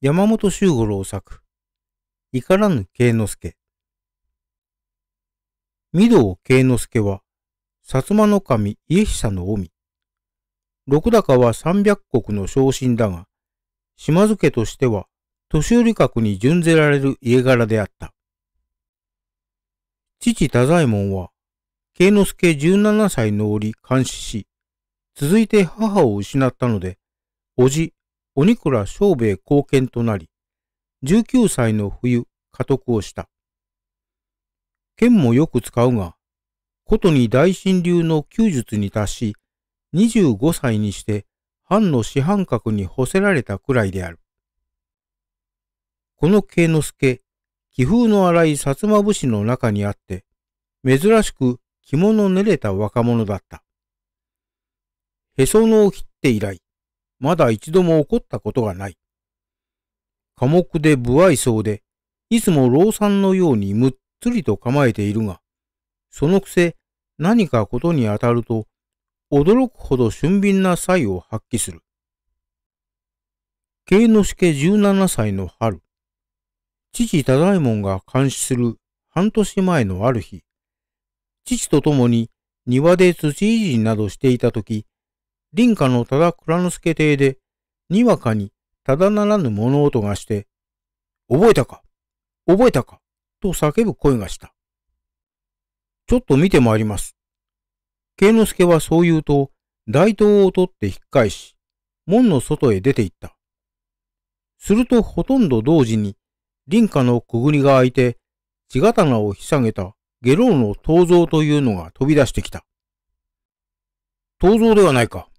山本周五郎作、怒らぬ慶之助。御堂慶之助は、薩摩の神家久の臣。六高は三百国の昇進だが、島津家としては、年寄り格に準ぜられる家柄であった。父太左衛門は、慶之助十七歳の折監視し、続いて母を失ったので、叔父鬼倉正兵衛貢献となり、19歳の冬、家督をした。剣もよく使うが、ことに大神流の弓術に達し、25歳にして藩の師範格に干せられたくらいである。この慶之助、気風の荒い薩摩武士の中にあって、珍しく着物練れた若者だった。へそのを切って以来、まだ一度も起こったことがない。寡黙で不愛想で、いつも老さんのようにむっつりと構えているが、そのくせ何かことに当たると、驚くほど俊敏な才を発揮する。慶之助17歳の春、父忠右衛門が監視する半年前のある日、父と共に庭で土いじりなどしていたとき、林家の多田蔵之助邸で、にわかにただならぬ物音がして、覚えたか覚えたかと叫ぶ声がした。ちょっと見てまいります。慶之助はそう言うと、大刀を取って引っ返し、門の外へ出て行った。するとほとんど同時に、林家のくぐりが開いて、血刀をひさげた下郎の刀蔵というのが飛び出してきた。刀蔵ではないか。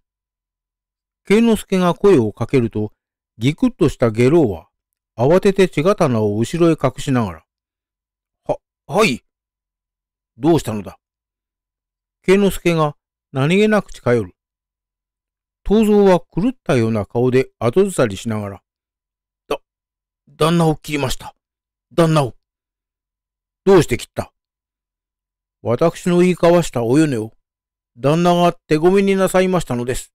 圭之助が声をかけると、ギクッとした下郎は、慌てて血棚を後ろへ隠しながら、は、はい。どうしたのだ圭之助が何気なく近寄る。東蔵は狂ったような顔で後ずさりしながら、だ、旦那を切りました。旦那を。どうして切った私の言い交わしたお米を、旦那が手ごめになさいましたのです。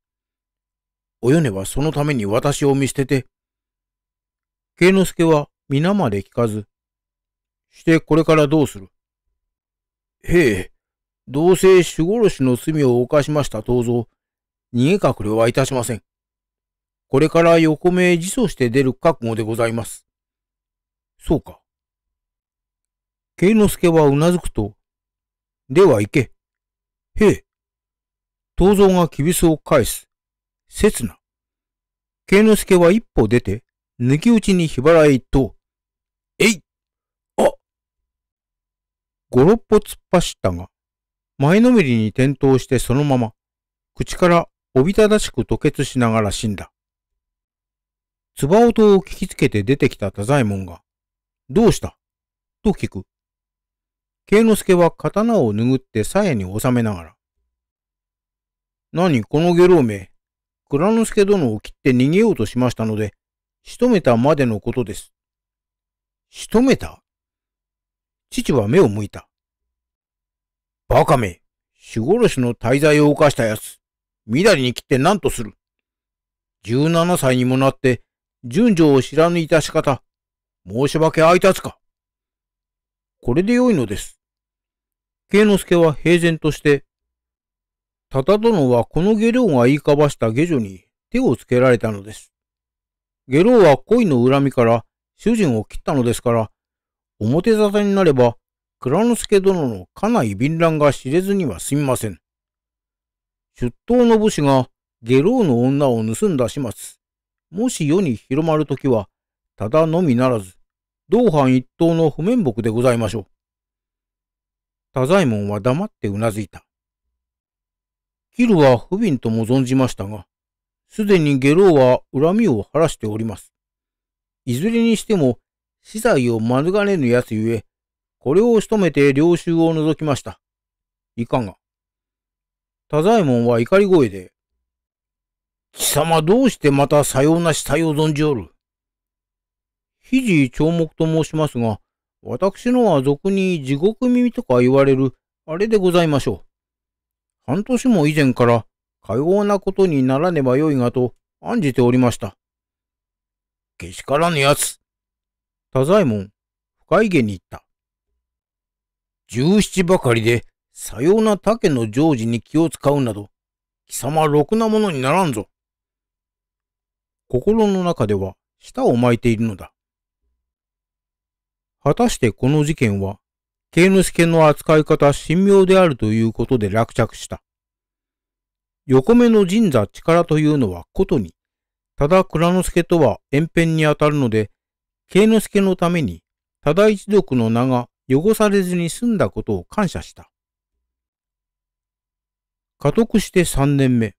およねはそのために私を見捨てて。慶之助は皆まで聞かず、してこれからどうするへえ、どう守護殺しの罪を犯しました東蔵、逃げ隠れはいたしません。これから横目へ自訴して出る覚悟でございます。そうか。慶之助はうなずくと、では行け。へえ。東蔵がキビスを返す。刹那。慶之助は一歩出て、抜き打ちに日払いと、えいあ五六歩突っ走ったが、前のめりに転倒してそのまま、口からおびただしく吐血しながら死んだ。つば音を聞きつけて出てきた太宰門が、どうしたと聞く。慶之助は刀を拭って鞘に収めながら、何この下老名、蔵之助殿を切って逃げようとしましたので、仕留めたまでのことです。仕留めた父は目を向いた。バカめ、守護主の滞在を犯した奴、みだりに切って何とする。17歳にもなって、順序を知らぬいたし方、申し訳あいたつか。これでよいのです。慶之助は平然として多殿はこの下領が言いかばした下女に手をつけられたのです。下郎は恋の恨みから主人を切ったのですから、表沙汰になれば、蔵之介殿の家内敏乱が知れずには済みません。出頭の武士が下郎の女を盗んだ始末。もし世に広まるときは、ただのみならず、同藩一党の不面目でございましょう。太左衛門は黙ってうなずいた。キルは不憫とも存じましたが、すでに下郎は恨みを晴らしております。いずれにしても、死罪を免れぬ奴ゆえ、これを仕留めて領収を除きました。いかが。太左衛門は怒り声で、貴様どうしてまたさような死体を存じおる。肘長目と申しますが、私のは俗に地獄耳とか言われる、あれでございましょう。半年も以前から、かようなことにならねばよいがと案じておりました。けしからぬやつ。太左衛門、深いげに言った。十七ばかりで、さような竹の常時に気を使うなど、貴様ろくなものにならんぞ。心の中では舌を巻いているのだ。果たしてこの事件は啓之助の扱い方は神妙であるということで落着した。横目の神座力というのはことに、ただ蔵之助とは遠辺にあたるので、慶之助のために、ただ一族の名が汚されずに済んだことを感謝した。家督して3年目、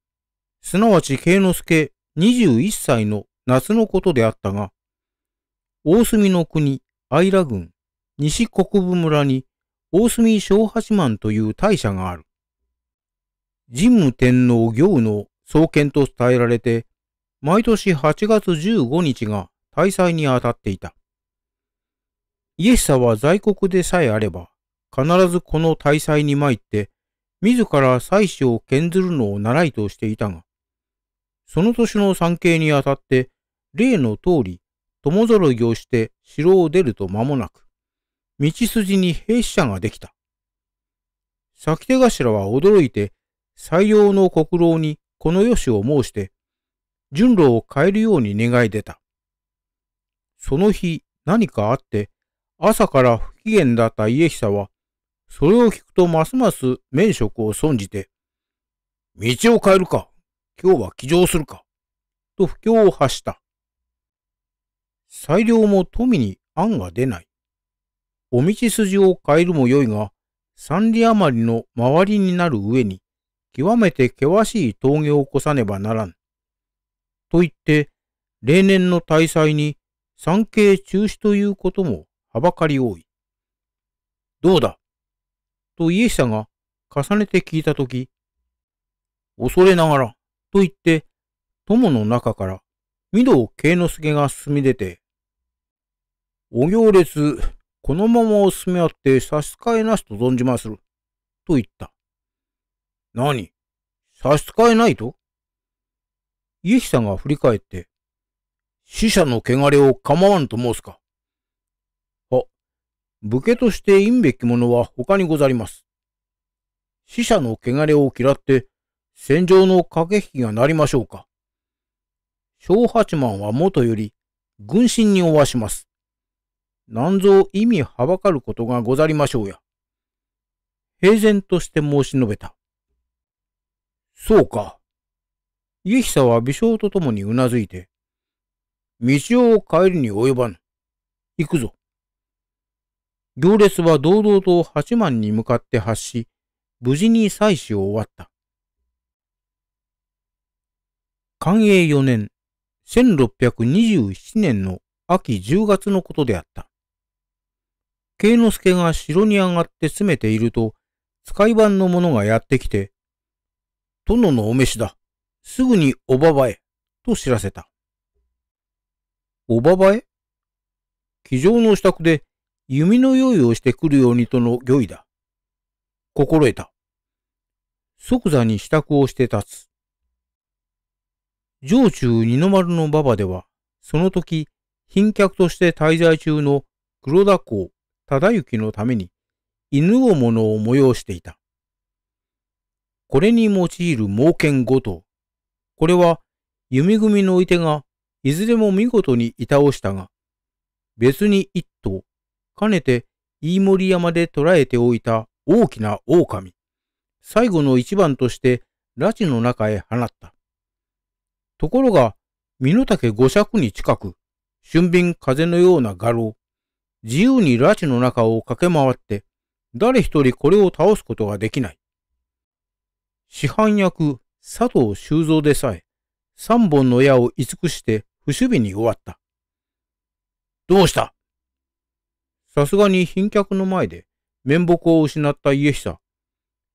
すなわち慶之助21歳の夏のことであったが、大隅の国、愛良郡、西国分村に大隅小八幡という大社がある。神武天皇行の創建と伝えられて、毎年8月15日が大祭にあたっていた。イエス様は在国でさえあれば、必ずこの大祭に参って、自ら祭祀を献ずるのを習いとしていたが、その年の参詣にあたって、例の通り、友揃いをして城を出ると間もなく、道筋に兵士者ができた。先手頭は驚いて、採用の国老にこの良しを申して、順路を変えるように願い出た。その日何かあって、朝から不機嫌だった家久は、それを聞くとますます面職を損じて、道を変えるか、今日は騎乗するか、と不況を発した。裁量も富に案が出ない。お道筋を変えるもよいが、三里余りの周りになる上に、極めて険しい峠を越さねばならん。と言って、例年の大祭に参詣中止ということもはばかり多い。どうだと家久が重ねて聞いたとき、恐れながら、と言って、友の中から、御堂慶之助が進み出て、お行列このままお進めあって差し支えなしと存じまする。と言った。何差し支えないと家久が振り返って、死者の汚れを構わぬと申すか。あ、武家として陰べき者は他にござります。死者の汚れを嫌って、戦場の駆け引きがなりましょうか。小八幡はもとより、軍神におわします。何ぞ意味はばかることがござりましょうや。平然として申し述べた。そうか。家久は微笑とともにうなずいて、道を帰りに及ばぬ。行くぞ。行列は堂々と八幡に向かって発し、無事に祭祀を終わった。寛永4年、1627年の秋10月のことであった。慶之助が城に上がって詰めていると、使い番の者がやってきて、殿のお召しだ。すぐにおばばへ、と知らせた。おばばへ気上の支度で弓の用意をしてくるようにとの御意だ。心得た。即座に支度をして立つ。上中二の丸の馬場では、その時、賓客として滞在中の黒田公、忠行のために犬を物を催していた。これに用いる猛犬五頭。これは弓組のいてがいずれも見事にいたおしたが、別に一頭、かねて飯森山で捕らえておいた大きな狼。最後の一番として拉致の中へ放った。ところが、身の丈五尺に近く、俊敏風のような画廊。自由に拉致の中を駆け回って、誰一人これを倒すことができない。市販役佐藤修造でさえ、三本の矢を慈して、不守備に終わった。どうしたさすがに賓客の前で、面目を失った家久。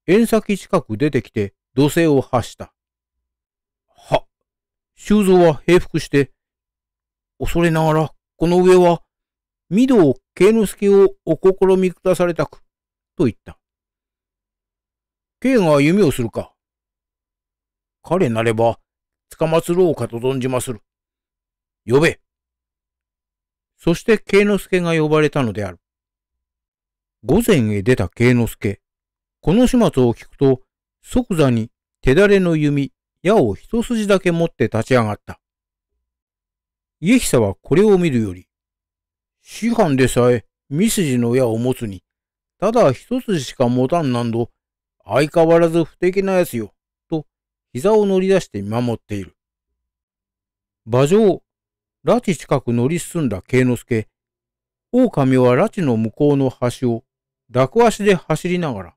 縁先近く出てきて、土星を発した。は、修造は平伏して、恐れながら、この上は、御堂慶之助をお試みくだされたく、と言った。慶が弓をするか。彼なれば、つかまつろうかと存じまする。呼べ。そして慶之助が呼ばれたのである。午前へ出た慶之助。この始末を聞くと、即座に手だれの弓、矢を一筋だけ持って立ち上がった。家久はこれを見るより、師範でさえ、ス筋の矢を持つに、ただ一つしか持たんなんど、相変わらず不敵なやつよ、と、膝を乗り出して見守っている。馬上、拉致近く乗り進んだ慶之助。狼は拉致の向こうの端を、く足で走りながら、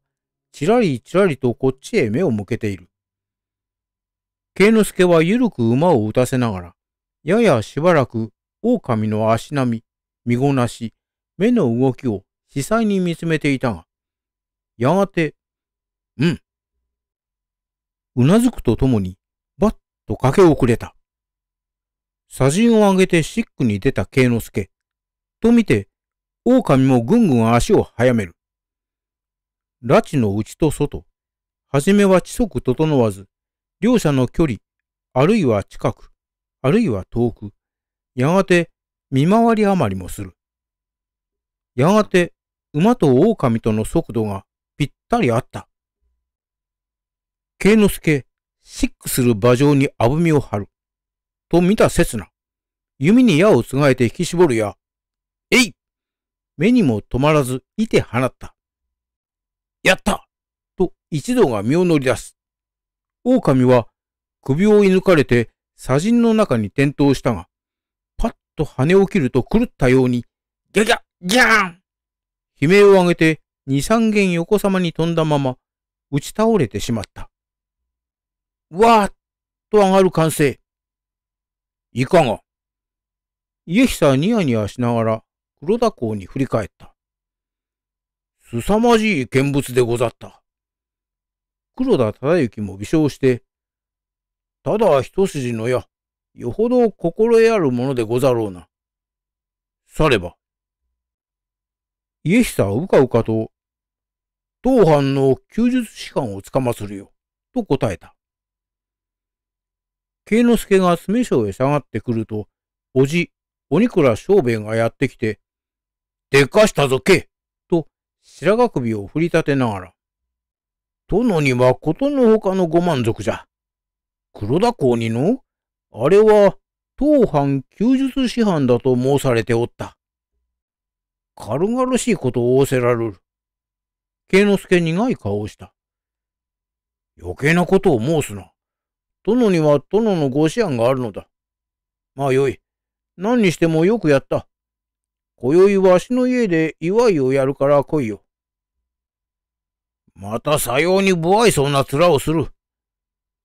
ちらりちらりとこっちへ目を向けている。慶之助はゆるく馬を打たせながら、ややしばらく狼の足並み、身ごなし、目の動きを被災に見つめていたが、やがて、うん。うなずくとともに、ばっと駆け遅れた。砂人を上げてシックに出た慶之助。と見て、狼もぐんぐん足を速める。拉致の内と外、はじめは知足整わず、両者の距離、あるいは近く、あるいは遠く、やがて見回り余りもする。やがて、馬と狼との速度がぴったり合った。慶之助、シックする馬上にあぶみを張る。と見た刹那、弓に矢をつがえて引き絞るや、えい目にも止まらず、いて放った。やったと一同が身を乗り出す。狼は首を射抜かれて砂人の中に転倒したが、と跳ね起きると狂ったように、ギャギャギャーン悲鳴を上げて二三軒横さまに飛んだまま、打ち倒れてしまった。わーっと上がる歓声。いかが家久はニヤニヤしながら黒田港に振り返った。凄まじい見物でござった。黒田忠之も微笑して、ただ一筋の矢、よほど心得あるものでござろうな。されば。イエ久はうかうかと、当藩の休日士官をつかまするよ、と答えた。慶之助が詰所へ下がってくると、おじ、鬼倉正兵衛がやってきて、でかしたぞけと白髪首を振り立てながら、殿にはことのほかのご満足じゃ。黒田公にのあれは当藩休術師範だと申されておった。軽々しいことを仰せられる。慶之助苦い顔をした。余計なことを申すな。殿には殿のご思案があるのだ。まあよい。何にしてもよくやった。今宵わしの家で祝いをやるから来いよ。またさように不愛想な面をする。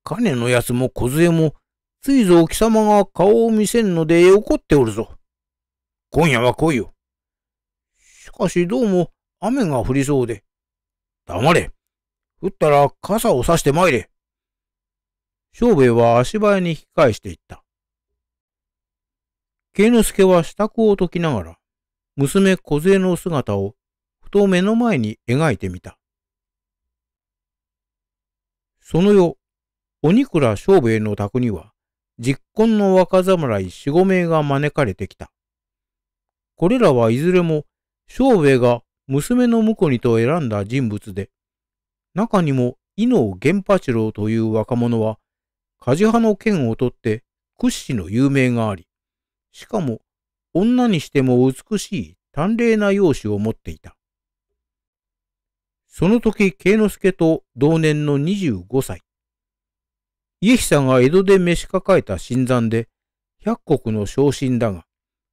金のやつも小杖もついぞ貴様が顔を見せんので怒っておるぞ。今夜は来いよ。しかしどうも雨が降りそうで。黙れ。降ったら傘を差して参れ。庄兵衛は足早に引き返していった。慶之助は支度を解きながら、娘小杖の姿をふと目の前に描いてみた。その夜、鬼倉庄兵衛の宅には、実婚の若侍四五名が招かれてきた。これらはいずれも、庄兵衛が娘の婿にと選んだ人物で、中にも伊能源八郎という若者は、梶派の剣を取って屈指の有名があり、しかも女にしても美しい端麗な容姿を持っていた。その時、慶之助と同年の25歳、家久が江戸で召し抱えた新参で、百国の昇進だが、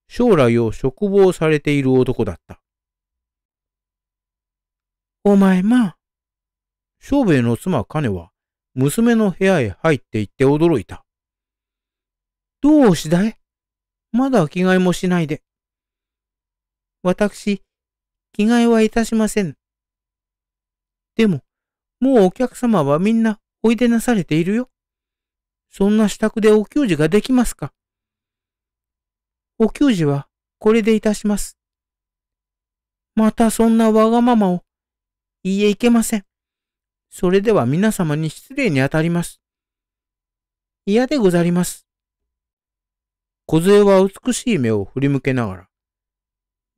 将来を嘱望されている男だった。お前まあ。小兵衛の妻金は、娘の部屋へ入って行って驚いた。どうしだいまだ着替えもしないで。私、着替えはいたしません。でも、もうお客様はみんなおいでなされているよ。そんな支度でお給仕ができますかお給仕はこれでいたします。またそんなわがままを。いえ、いけません。それでは皆様に失礼にあたります。嫌でござります。小杖は美しい目を振り向けながら。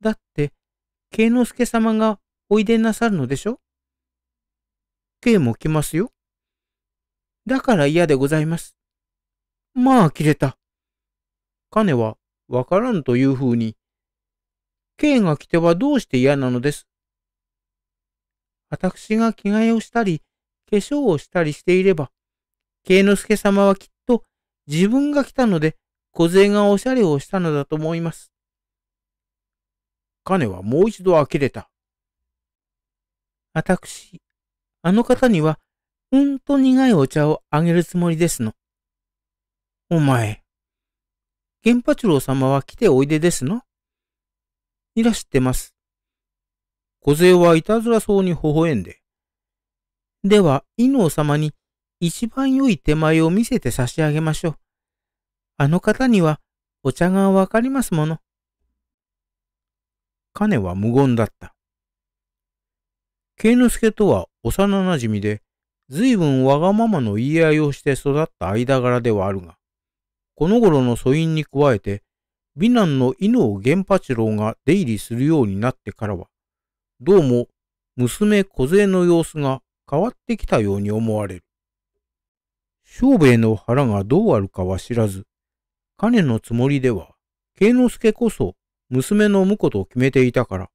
だって、慶之助様がおいでなさるのでしょ慶も来ますよ。だから嫌でございます。まあ、切れた。彼は、わからんというふうに、K が来てはどうして嫌なのです。私が着替えをしたり、化粧をしたりしていれば、慶之助様はきっと自分が来たので、小勢がおしゃれをしたのだと思います。彼はもう一度呆れた。私、あの方には、うんと苦いお茶をあげるつもりですの。お前。源八郎様は来ておいでですのいらしてます。小勢はいたずらそうに微笑んで。では、伊能様に一番良い手前を見せて差し上げましょう。あの方にはお茶がわかりますもの。金は無言だった。慶之助とは幼馴染みで、随分わがままの言い合いをして育った間柄ではあるが、この頃の素因に加えて、美男の伊能源八郎が出入りするようになってからは、どうも娘小の様子が変わってきたように思われる。小兵衛の腹がどうあるかは知らず、金のつもりでは、慶之助こそ娘の婿と決めていたから、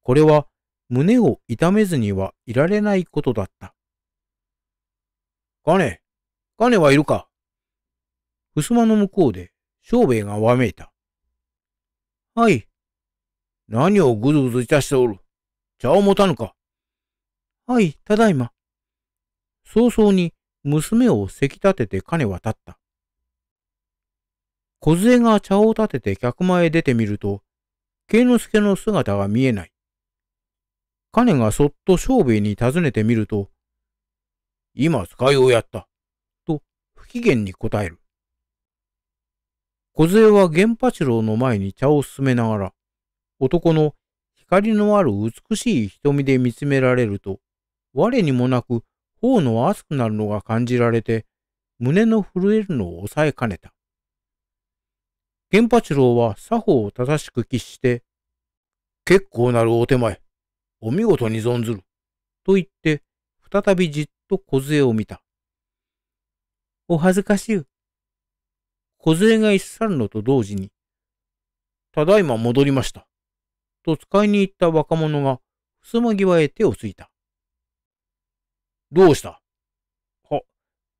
これは胸を痛めずにはいられないことだった。金、金はいるか襖の向こうで、庄兵衛がわめいた。はい。何をぐずぐずいたしておる。茶を持たぬか。はい、ただいま。早々に娘をせき立てて金渡った。小杖が茶を立てて客前へ出てみると、慶之助の姿が見えない。金がそっと庄兵衛に尋ねてみると、今使いをやった、と不機嫌に答える。小杖は源八郎の前に茶を進めながら、男の光のある美しい瞳で見つめられると、我にもなく頬の熱くなるのが感じられて、胸の震えるのを抑えかねた。源八郎は作法を正しく喫して、結構なるお手前、お見事に存ずる、と言って、再びじっと小杖を見た。お恥ずかしゅう。小連れが一散路と同時に、ただいま戻りました。と使いに行った若者が、襖際へ手をついた。どうしたは、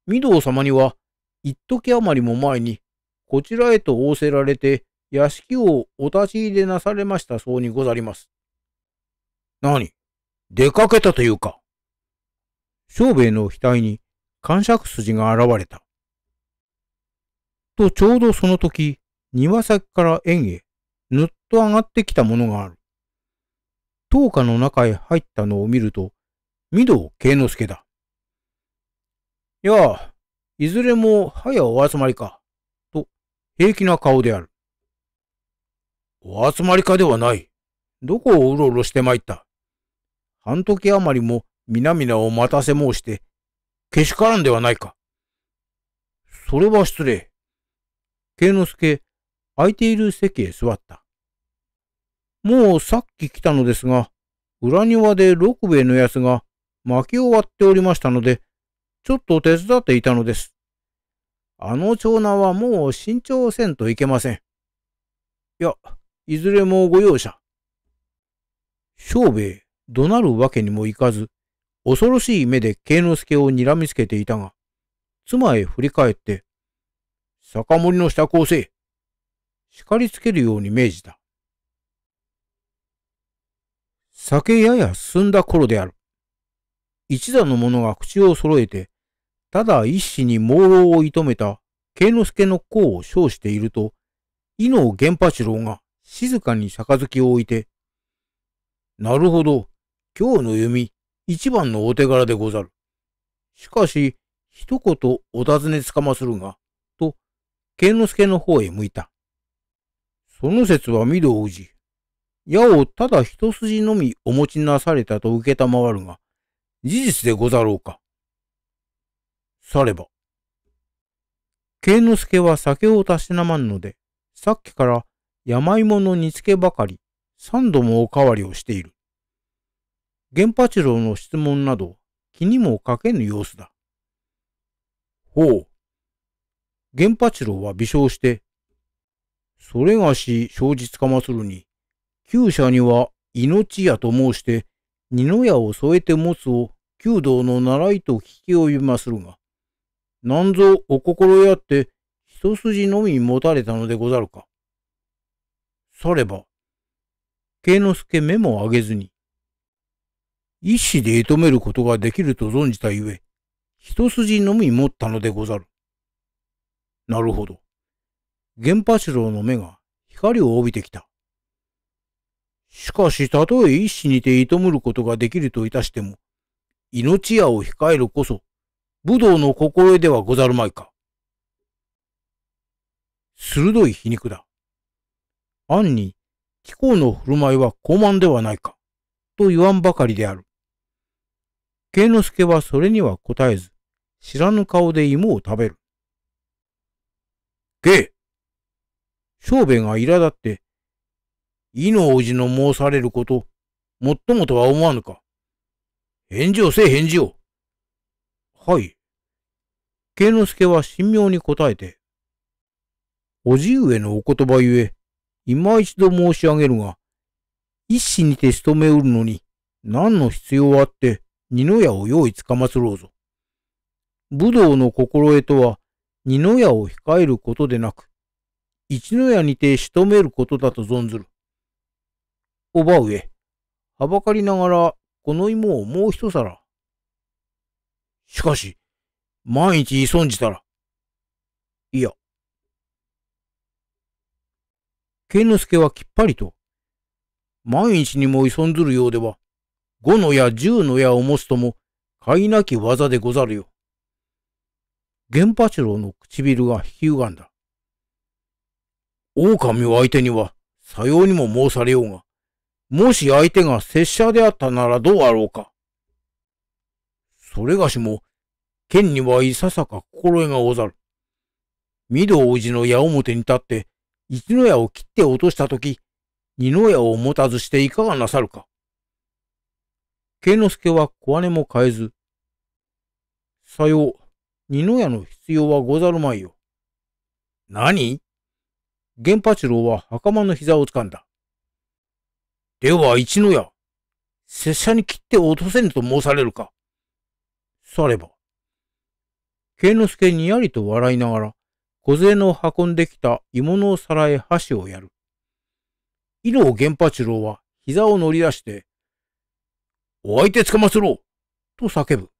御堂様には、一時余りも前に、こちらへと仰せられて、屋敷をお立ち入れなされましたそうにござります。何出かけたというか。小兵衛の額に、感触筋が現れた。とちょうどその時、庭先から園へ、ぬっと上がってきたものがある。灯火の中へ入ったのを見ると、御堂慶之助だ。いやあ、いずれも早お集まりか、と平気な顔である。お集まりかではない。どこをうろうろして参った。半時余りも皆々を待たせ申して、けしからんではないか。それは失礼。慶之助、空いている席へ座った。もうさっき来たのですが、裏庭で六兵衛のやつが薪を割っておりましたので、ちょっと手伝っていたのです。あの長男はもう慎重せんといけません。いや、いずれもご容赦。小兵衛、怒鳴るわけにもいかず、恐ろしい目で慶之助を睨みつけていたが、妻へ振り返って、酒盛りの支度をせえ。叱りつけるように命じた。酒やや進んだ頃である。一座の者が口を揃えて、ただ一子に朦朧を射止めた慶之助の功を称していると、伊能源八郎が静かに杯を置いて、なるほど、今日の弓、一番のお手柄でござる。しかし、一言お尋ねつかまするが、剣之助の方へ向いた。その説は御堂氏。矢をただ一筋のみお持ちなされたと受けたまわるが、事実でござろうか。されば。慶之助は酒をたしなまんので、さっきから山芋の煮付けばかり、三度もおかわりをしている。源八郎の質問など気にもかけぬ様子だ。ほう。源八郎は微笑して、それがし正直かまするに、旧社には命やと申して、二の矢を添えて持つを弓道の習いと聞き及びまするが、なんぞお心やって一筋のみ持たれたのでござるか。されば、慶之助目も上げずに、一死で射止めることができると存じたゆえ、一筋のみ持ったのでござる。なるほど。源八郎の目が光を帯びてきた。しかし、たとえ一死にて射むることができるといたしても、命矢を控えるこそ、武道の心得ではござるまいか。鋭い皮肉だ。暗に、貴公の振る舞いは高慢ではないか、と言わんばかりである。慶之助はそれには答えず、知らぬ顔で芋を食べる。け小兵が苛立って、伊の王子の申されること、もっともとは思わぬか。返事をせえ返事を。はい。慶之助は神妙に答えて、おじ上のお言葉ゆえ、今一度申し上げるが、一死にて仕留めうるのに、何の必要はあって、二の矢を用意つかまつろうぞ。武道の心得とは、二の矢を控えることでなく、一の矢にて仕留めることだと存ずる。おば上、はばかりながら、この芋をもう一皿。しかし、万一急んじたら、いや。健之助はきっぱりと、万一にも急んずるようでは、五の矢十の矢を持つとも、買いなき技でござるよ。源八郎の唇が引き歪んだ。狼を相手には、さようにも申されようが、もし相手が拙者であったならどうあろうか。それがしも、剣にはいささか心得がござる。御堂氏の矢面に立って、一の矢を切って落としたとき、二の矢を持たずしていかがなさるか。慶之助は小姉も変えず、さよう。二の矢の必要はござるまいよ。何源八郎は袴の膝を掴んだ。では一の矢、拙者に切って落とせぬと申されるか。されば。慶之助にやりと笑いながら、小勢の運んできた鋳物をさらえ箸をやる。井郎源八郎は膝を乗り出して、お相手つかまつろうと叫ぶ。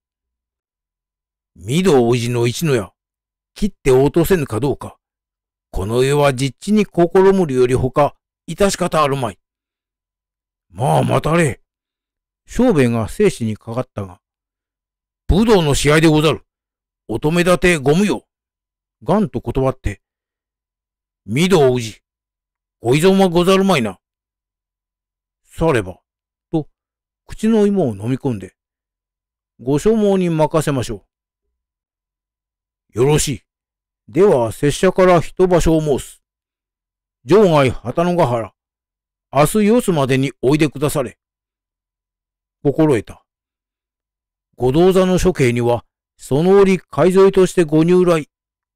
御堂氏の一のや、切って落とせぬかどうか。この世は実地に心むるよりほか、致し方あるまい。まあ待たれ。小兵衛が生死にかかったが、武道の試合でござる。乙女立てご無用。ガンと断って、御堂氏、ご依存はござるまいな。されば、と、口の芋を飲み込んで、ご所望に任せましょう。よろしい。では、拙者から一場所を申す。場外旗のヶ原、明日四つまでにおいでくだされ。心得た。ご道座の処刑には、その折海沿いとしてご入来、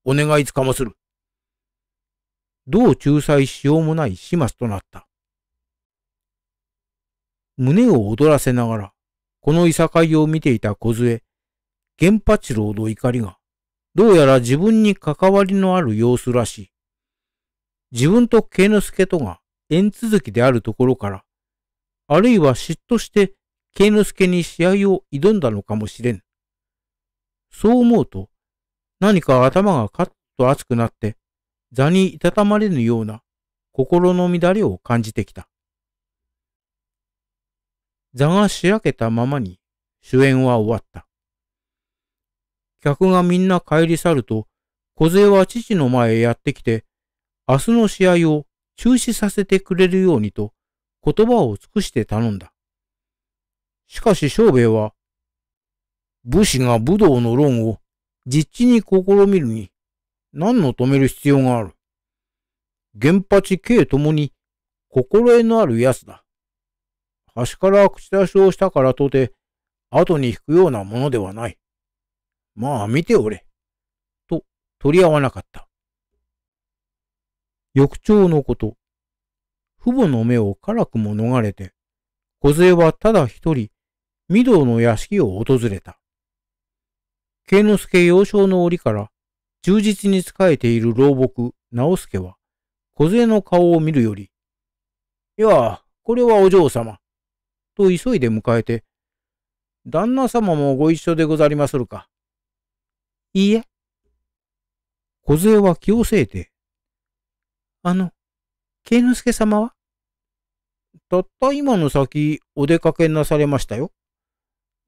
お願いつかまする。どう仲裁しようもない始末となった。胸を躍らせながら、このいさかいを見ていた小杖、玄八郎の怒りが、どうやら自分に関わりのある様子らしい。自分と慶之助とが縁続きであるところから、あるいは嫉妬して慶之助に試合を挑んだのかもしれん。そう思うと、何か頭がカッと熱くなって、座にいたたまれぬような心の乱れを感じてきた。座がしらけたままに主演は終わった。客がみんな帰り去ると、小勢は父の前へやってきて、明日の試合を中止させてくれるようにと言葉を尽くして頼んだ。しかし小兵衛は、武士が武道の論を実地に試みるに、何の止める必要がある。原八慶ともに心得のある奴だ。端から口出しをしたからとて、後に引くようなものではない。まあ見ておれ。と、取り合わなかった。翌朝のこと、父母の目を辛くも逃れて、小はただ一人、御堂の屋敷を訪れた。慶之助幼少の折から忠実に仕えている老木直助は、小の顔を見るより、いや、これはお嬢様。と急いで迎えて、旦那様もご一緒でござりまするか。いいえ。小勢は気をせいて。あの、ノスケ様はたった今の先、お出かけなされましたよ。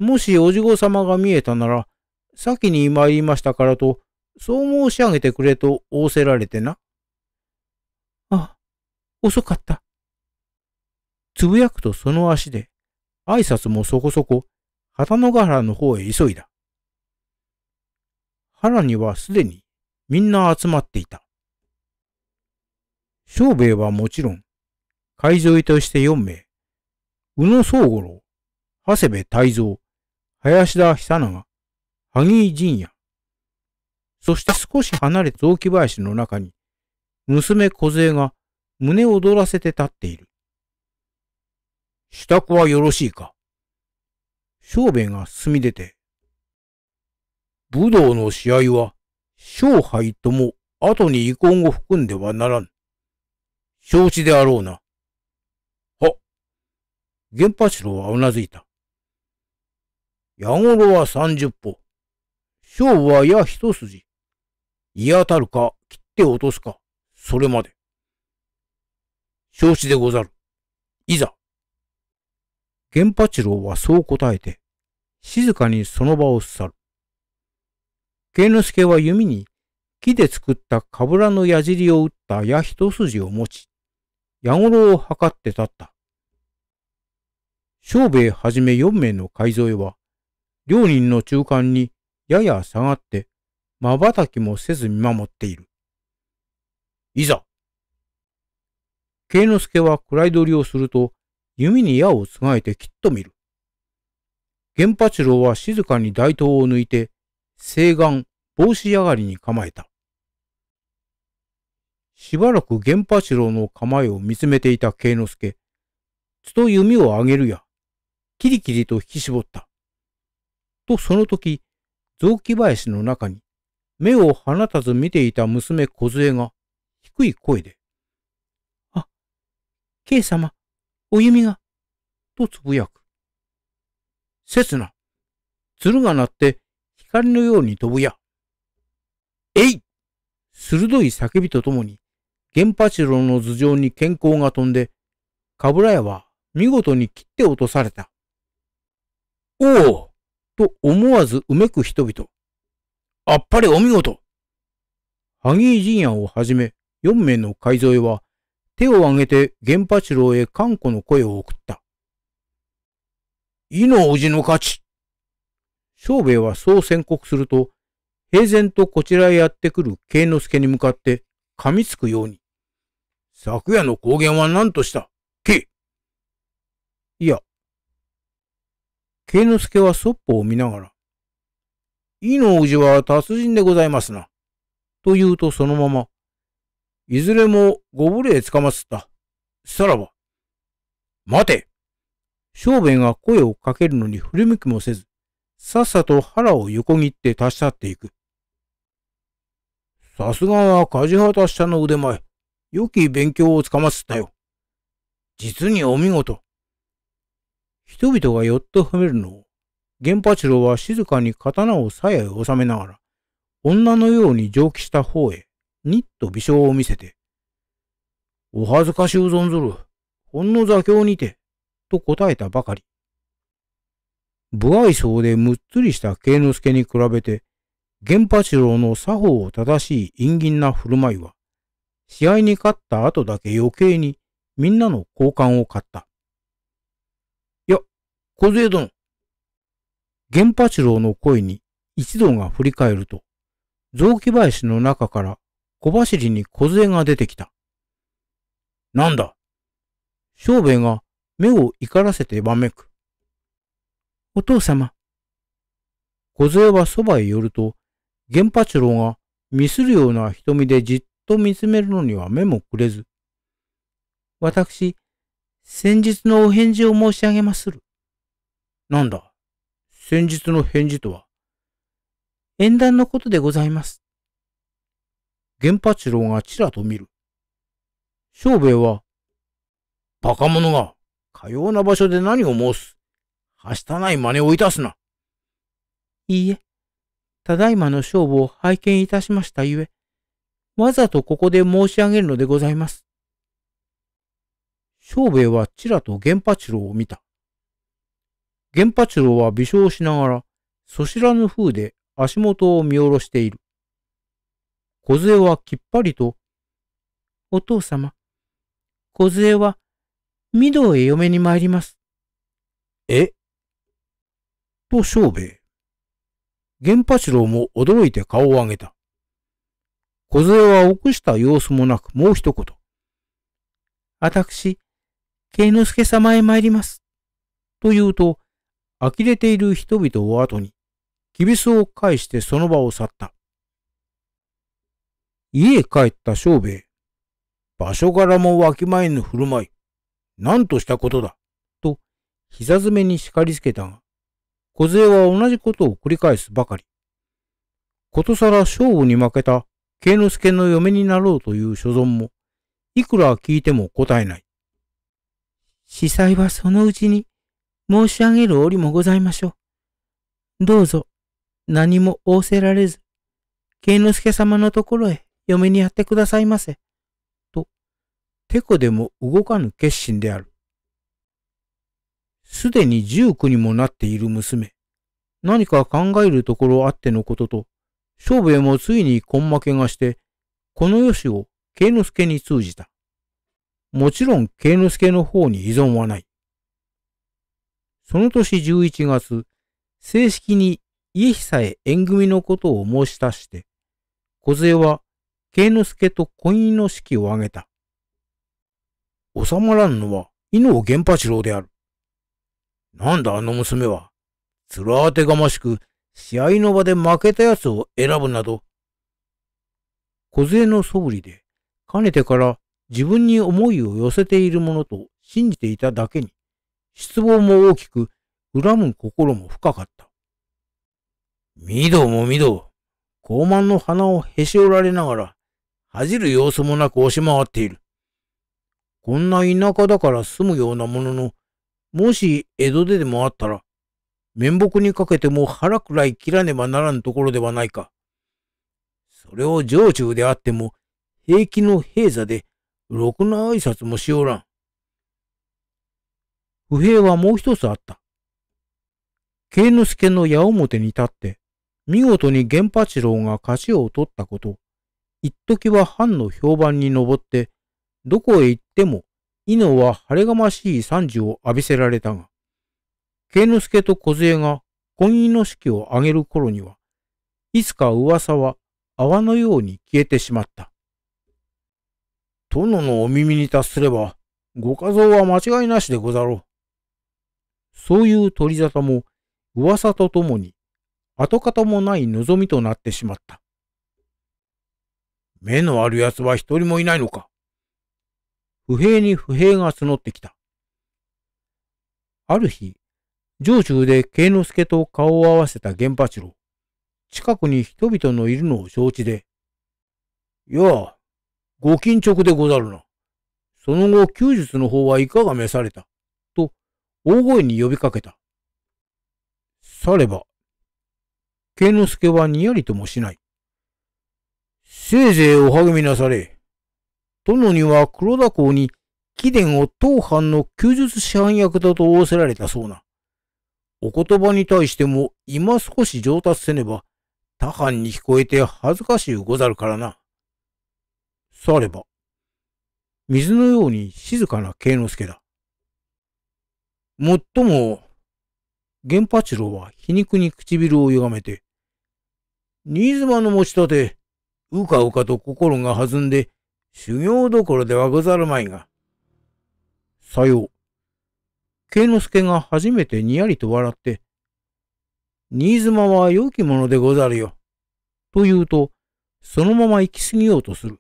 もしおじご様が見えたなら、先に参りましたからと、そう申し上げてくれと仰せられてな。あ、遅かった。つぶやくとその足で、挨拶もそこそこ、旗のヶ原の方へ急いだ。花にはすでにみんな集まっていた。小兵衛はもちろん、海沿いとして4名、宇野宗五郎、長谷部泰造、林田久永、萩井陣也、そして少し離れた雑木林の中に、娘小勢が胸を躍らせて立っている。支度はよろしいか小兵衛が進み出て、武道の試合は、勝敗とも後に遺恨を含んではならん。承知であろうな。は。源八郎はうなずいた。矢五郎は三十歩。勝は矢一筋。嫌当たるか、切って落とすか、それまで。承知でござる。いざ。源八郎はそう答えて、静かにその場を去る。慶之助は弓に木で作ったかぶらの矢尻を打った矢一筋を持ち、矢郎を測って立った。庄兵衛はじめ四名の海添は、両人の中間にやや下がって、瞬きもせず見守っている。いざ慶之助は位取りをすると、弓に矢をつがえてきっと見る。玄八郎は静かに大刀を抜いて、西岸、帽子上がりに構えた。しばらく玄八郎の構えを見つめていた慶之助。つと弓を上げるや、キリキリと引き絞った。とその時、雑木林の中に、目を放たず見ていた娘小杖が、低い声で、あ、慶様、お弓が、とつぶやく。刹那、鶴が鳴って、光のように飛ぶや。えい鋭い叫びとともに、原八郎の頭上に健康が飛んで、かぶら屋は見事に切って落とされた。おおと思わずうめく人々。あっぱれお見事萩井陣屋をはじめ、4名の海添えは、手を挙げて原八郎へ看固の声を送った。いの叔父の勝ち庄兵衛はそう宣告すると、平然とこちらへやってくる慶之助に向かって噛みつくように、昨夜の公言は何としたけいや、慶之助はそっぽを見ながら、いの王子は達人でございますな。と言うとそのまま、いずれもご無礼つかまつった。さらば。待て庄兵衛が声をかけるのに振り向きもせず、さっさと腹を横切って立ち去っていく。さすがは梶畑下の腕前。良き勉強をつかまつったよ。実にお見事。人々がよっと褒めるのを、源八郎は静かに刀を鞘へ収めながら、女のように蒸気した方へ、にっと微笑を見せて、お恥ずかしゅう存ずる。ほんの座標にて、と答えたばかり。不愛想でむっつりした慶之助に比べて、源八郎の作法を正しい陰銀な振る舞いは、試合に勝った後だけ余計にみんなの好感を買った。いや、小杖殿。源八郎の声に一同が振り返ると、雑木林の中から小走りに小杖が出てきた。なんだ。小兵衛が目を怒らせてばめく。お父様。小杖はそばへ寄ると、玄八郎がミスるような瞳でじっと見つめるのには目もくれず、私、先日のお返事を申し上げまする。なんだ、先日の返事とは縁談のことでございます。玄八郎がちらと見る。正兵衛は、バカ者が、かような場所で何を申す。はしたない真似をいたすな。いいえ、ただいまの勝負を拝見いたしましたゆえ、わざとここで申し上げるのでございます。正兵衛はちらと玄八郎を見た。玄八郎は微笑しながら、そしらぬ風で足元を見下ろしている。小杖はきっぱりと、お父様、小杖は、御堂へ嫁に参ります。えと小兵衛。玄八郎も驚いて顔を上げた。小杖は臆した様子もなくもう一言。私、慶之助様へ参ります。と言うと、呆れている人々を後に、きびを返してその場を去った。家へ帰った小兵衛。場所柄もわきまえぬ振る舞い。何としたことだ。と、膝詰めに叱りつけたが、小杖は同じことを繰り返すばかり。ことさら勝負に負けた慶之助の嫁になろうという所存も、いくら聞いても答えない。司祭はそのうちに申し上げる折もございましょう。どうぞ、何も仰せられず、慶之助様のところへ嫁にやってくださいませ。と、てこでも動かぬ決心である。すでに19にもなっている娘。何か考えるところあってのことと、庄兵衛もついに根負けがして、このよしを慶之助に通じた。もちろん慶之助の方に依存はない。その年11月、正式に家久へ縁組のことを申し出して、小勢は慶之助と婚姻の式を挙げた。収まらんのは、井野源八郎である。なんだあの娘は。つらあてがましく、試合の場で負けたやつを選ぶなど。小杖の素振りで、かねてから自分に思いを寄せているものと信じていただけに、失望も大きく、恨む心も深かった。御堂も御堂、傲慢の鼻をへし折られながら、恥じる様子もなく押し回っている。こんな田舎だから住むようなものの、もし江戸ででもあったら、面目にかけても腹くらい切らねばならんところではないか。それを城中であっても、平気の平座で、ろくな挨拶もしおらん。不平はもう一つあった。慶之助の矢面に立って、見事に源八郎が勝ちを取ったこと、一時は藩の評判に上って、どこへ行っても犬は晴れがましい惨事を浴びせられたが、慶之助と小杖が婚姻の式を挙げる頃には、いつか噂は泡のように消えてしまった。殿のお耳に達すれば、ご家像は間違いなしでござろう。そういう取り沙汰も噂とともに跡形もない望みとなってしまった。目のある奴は一人もいないのか不平に不平が募ってきた。ある日、上州で慶之助と顔を合わせた源八郎。近くに人々のいるのを承知で。やあ、ご緊直でござるな。その後、休日の方はいかが召された。と、大声に呼びかけた。されば、慶之助はにやりともしない。せいぜいお励みなされ。殿には黒田公に貴殿を当藩の休術師範役だと仰せられたそうな。お言葉に対しても今少し上達せねば、他藩に聞こえて恥ずかしゅうござるからな。されば、水のように静かな慶之助だ。もっとも、玄八郎は皮肉に唇を歪めて、新妻の持ち立て、うかうかと心が弾んで、修行どころではござるまいが。さよう。慶之助が初めてにやりと笑って、新妻は良きものでござるよ。と言うと、そのまま行き過ぎようとする。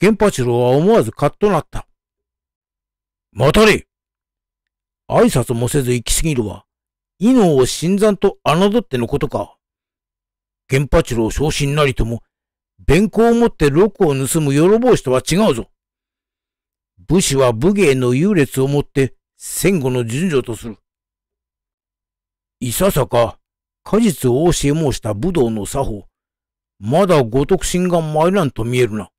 源八郎は思わずカッとなった。待たれ挨拶もせず行き過ぎるは、犬を新参と侮ってのことか。源八郎昇進なりとも、弁行を持ってロクを盗む喜ぼうしとは違うぞ。武士は武芸の優劣をもって戦後の順序とする。いささか、果実を教え申した武道の作法、まだご徳心が参らんと見えるな。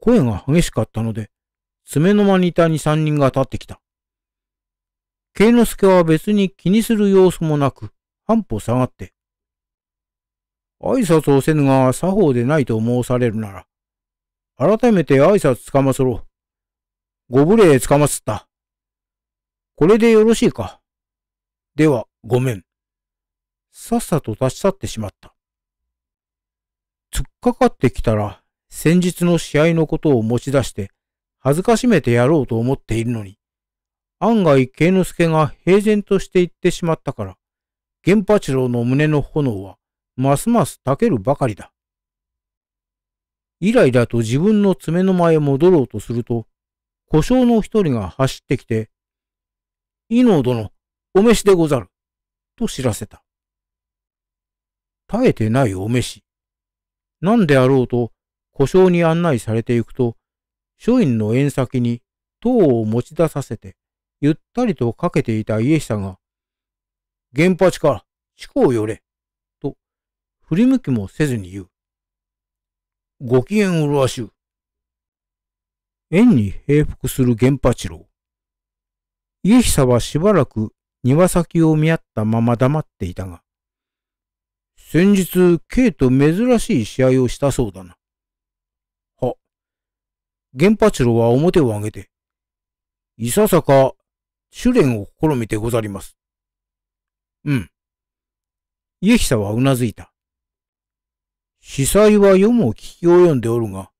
声が激しかったので、爪の間にいたに三人が立ってきた。慶之助は別に気にする様子もなく、半歩下がって、挨拶をせぬが作法でないと申されるなら、改めて挨拶つかまそろう。ご無礼つかまつった。これでよろしいか。では、ごめん。さっさと立ち去ってしまった。突っかかってきたら、先日の試合のことを持ち出して、恥ずかしめてやろうと思っているのに、案外慶之助が平然として言ってしまったから、源八郎の胸の炎は、ますますたけるばかりだ。イライラと自分の爪の前へ戻ろうとすると、故障の一人が走ってきて、伊能殿、お召しでござる、と知らせた。耐えてないお召し。何であろうと、故障に案内されていくと、書院の縁先に塔を持ち出させて、ゆったりとかけていた家久が、原発か、地を寄れ、振り向きもせずに言う。ご機嫌うるわしゅう。縁に平伏する源八郎。家久はしばらく庭先を見合ったまま黙っていたが、先日、K と珍しい試合をしたそうだな。は、源八郎は表を上げて、いささか修練を試みてござります。うん。家久はうなずいた。司祭は世も聞き及んでおるが、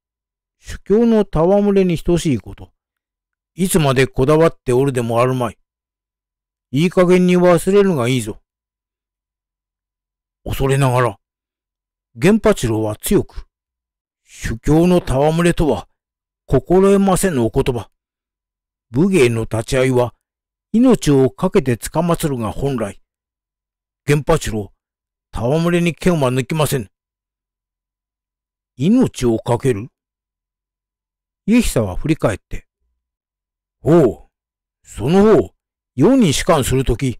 主教の戯れに等しいこと、いつまでこだわっておるでもあるまい。いい加減に忘れるがいいぞ。恐れながら、玄八郎は強く、主教の戯れとは、心得ませんのお言葉。武芸の立ち会いは、命を懸けて捕まつるが本来。玄八郎、戯れに剣は抜きません。命をかけるヒサは振り返って。おう、その方、世に仕官するとき、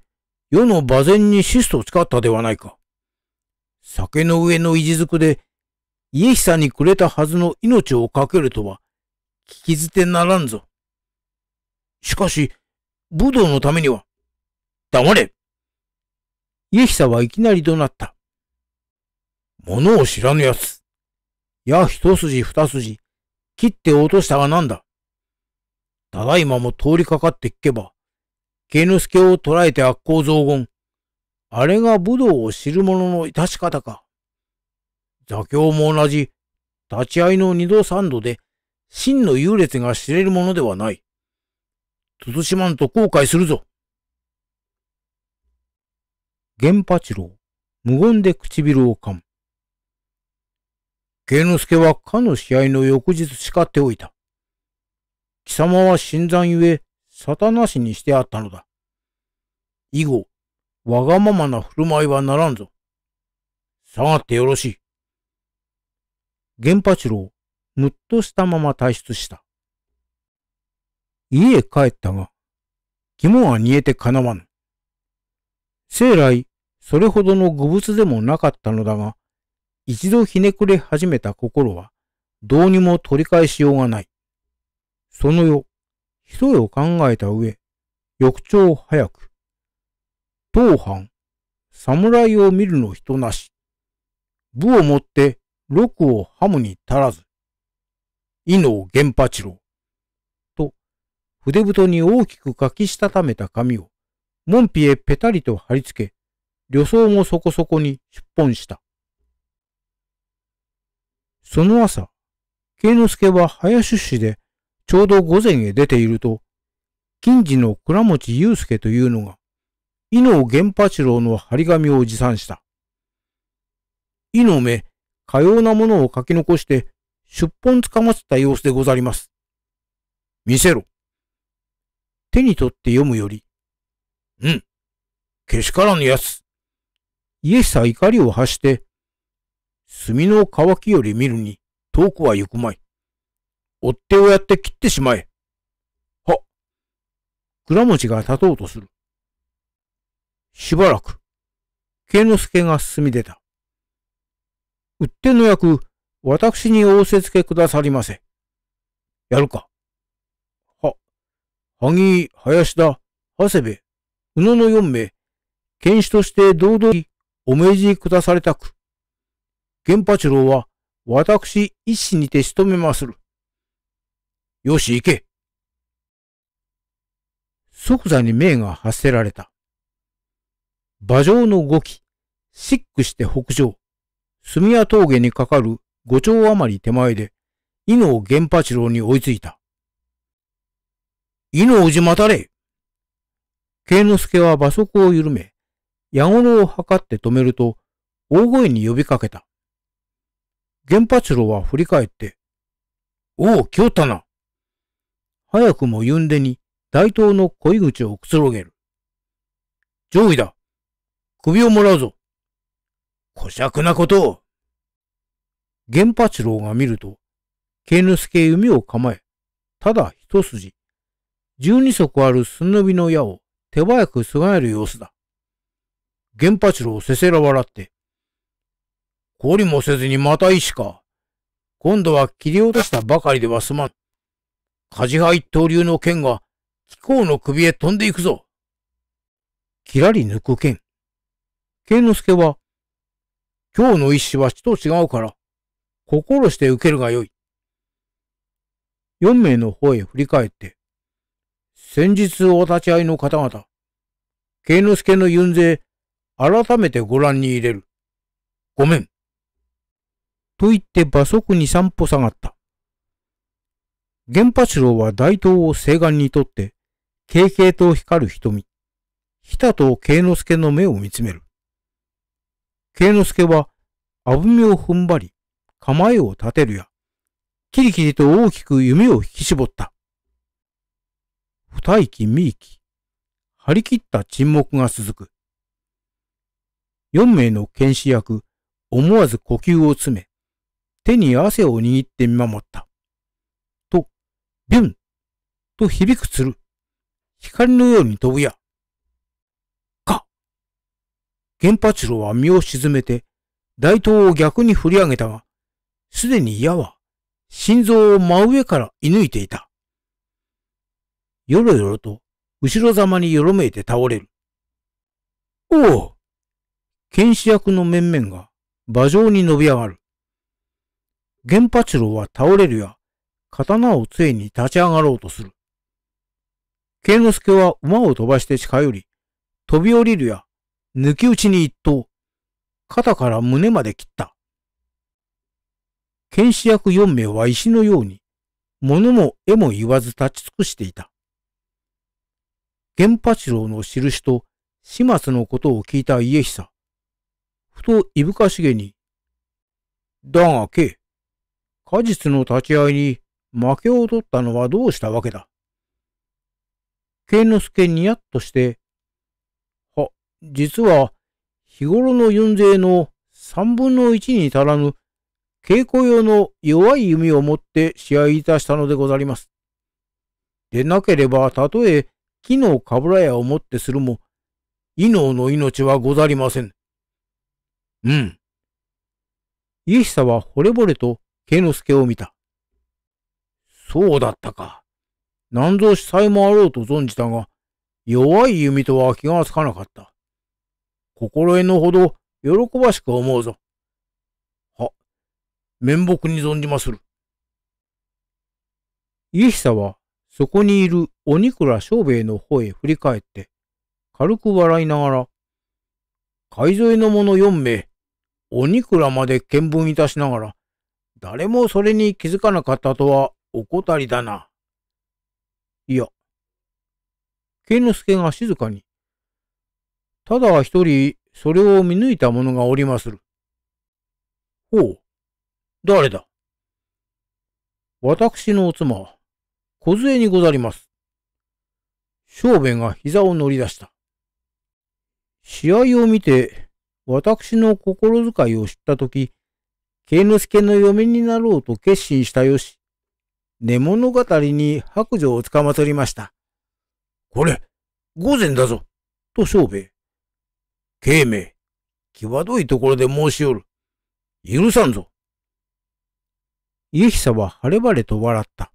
世の馬前にシストを使ったではないか。酒の上のいじづくで、家久にくれたはずの命をかけるとは、聞き捨てならんぞ。しかし、武道のためには、黙れヒサはいきなり怒鳴った。物を知らぬ奴。や一筋二筋、切って落としたがなんだ。ただいまも通りかかって聞けば、ヌスケを捕らえて悪行増言。あれが武道を知る者の致し方か。座教も同じ、立ち合いの二度三度で、真の優劣が知れるものではない。慎まんと後悔するぞ。玄八郎、無言で唇を噛む。慶之助はかの試合の翌日叱っておいた。貴様は新参ゆえ、沙汰なしにしてあったのだ。以後、わがままな振る舞いはならんぞ。下がってよろしい。源八郎、むっとしたまま退出した。家へ帰ったが、肝は煮えてかなわぬ。生来、それほどの愚物でもなかったのだが、一度ひねくれ始めた心は、どうにも取り返しようがない。その夜、ひそえを考えた上、翌朝早く、当藩、侍を見るの人なし、武をもって六をハムに足らず、伊能源八郎、と、筆太に大きく書きしたためた紙を、門扉へぺたりと貼り付け、旅装もそこそこに出本した。その朝、慶之助は林資でちょうど午前へ出ていると、近時の倉持祐介というのが、伊能源八郎の張り紙を持参した。伊の目、かようなものを書き残して、出本つかませた様子でござります。見せろ。手に取って読むより、うん、けしからぬやつ。イエスは怒りを発して、墨の乾きより見るに、遠くは行くまい。追っ手をやって切ってしまえ。は。倉持が立とうとする。しばらく、慶之助が進み出た。売っての役、私に仰せつけくださりませ。やるか。は、萩、林田、長谷部、宇野の四名、剣士として堂々にお命じくだされたく。源八郎は、私一死にて仕留めまする。よし、行け。即座に命が発せられた。馬上の動き、シックして北上、住谷峠にかかる五丁余り手前で、伊能源八郎に追いついた。伊能寺待たれ慶之助は馬足を緩め、矢頃を測って止めると、大声に呼びかけた。源八郎は振り返って、おお、京太な。早くもユンデに大東の恋口をくつろげる。上位だ。首をもらうぞ。ゃくなことを。源八郎が見ると、ケヌスケ弓を構え、ただ一筋、十二足あるすんのびの矢を手早くすがえる様子だ。源八郎をせせら笑って、懲りもせずにまた石か。今度は切り落としたばかりでは済まん。火事ハ一刀流の剣が気候の首へ飛んでいくぞ。キラリ抜く剣。剣之助は、今日の一子は死と違うから、心して受けるがよい。四名の方へ振り返って、先日お立ち会いの方々、剣之助の遊説、改めてご覧に入れる。ごめん。と言って馬速に三歩下がった。源八郎は大東を西岸にとって、軽々と光る瞳、北田と慶之助の目を見つめる。慶之助は、あぶみを踏ん張り、構えを立てるや、キリキリと大きく弓を引き絞った。二息三息、張り切った沈黙が続く。四名の剣士役、思わず呼吸を詰め、手に汗を握って見守った。と、ビュンと響く鶴。光のように飛ぶや。か。源八郎は身を沈めて、大刀を逆に振り上げたが、すでに矢は心臓を真上から射抜いていた。よろよろと後ろざまによろめいて倒れる。おお剣士役の面々が馬上に伸び上がる。源八郎は倒れるや、刀を杖に立ち上がろうとする。慶之助は馬を飛ばして近寄り、飛び降りるや、抜き打ちに一刀、肩から胸まで切った。剣士役四名は石のように、物も絵も言わず立ち尽くしていた。源八郎の印と始末のことを聞いた家久。ふといぶかしげに、だが、け、果実の立ち合いに負けを取ったのはどうしたわけだ慶之助にやっとして、は、実は日頃の雲勢の三分の一に足らぬ稽古用の弱い弓を持って試合いたしたのでござります。でなければ、たとえ木のかぶら屋を持ってするも、異能の命はござりません。うん。イエヒサは惚れ惚れとノ之助を見た。そうだったか。何ぞ死災もあろうと存じたが、弱い弓とは気がつかなかった。心得のほど喜ばしく思うぞ。は、面目に存じまする。ヒサはそこにいる鬼倉正兵衛の方へ振り返って、軽く笑いながら、海沿いの者4名、鬼倉まで見分いたしながら、誰もそれに気づかなかったとは怠りだな。いや、ノスケが静かに、ただ一人それを見抜いた者がおりまする。ほう、誰だ私のお妻、小杖にござります。小兵衛が膝を乗り出した。試合を見て、私の心遣いを知ったとき、慶之助の嫁になろうと決心したよし、寝物語に白状をつかまとりました。これ、午前だぞ、と勝兵衛。慶明、際どいところで申しおる。許さんぞ。ヒサは晴れ晴れと笑った。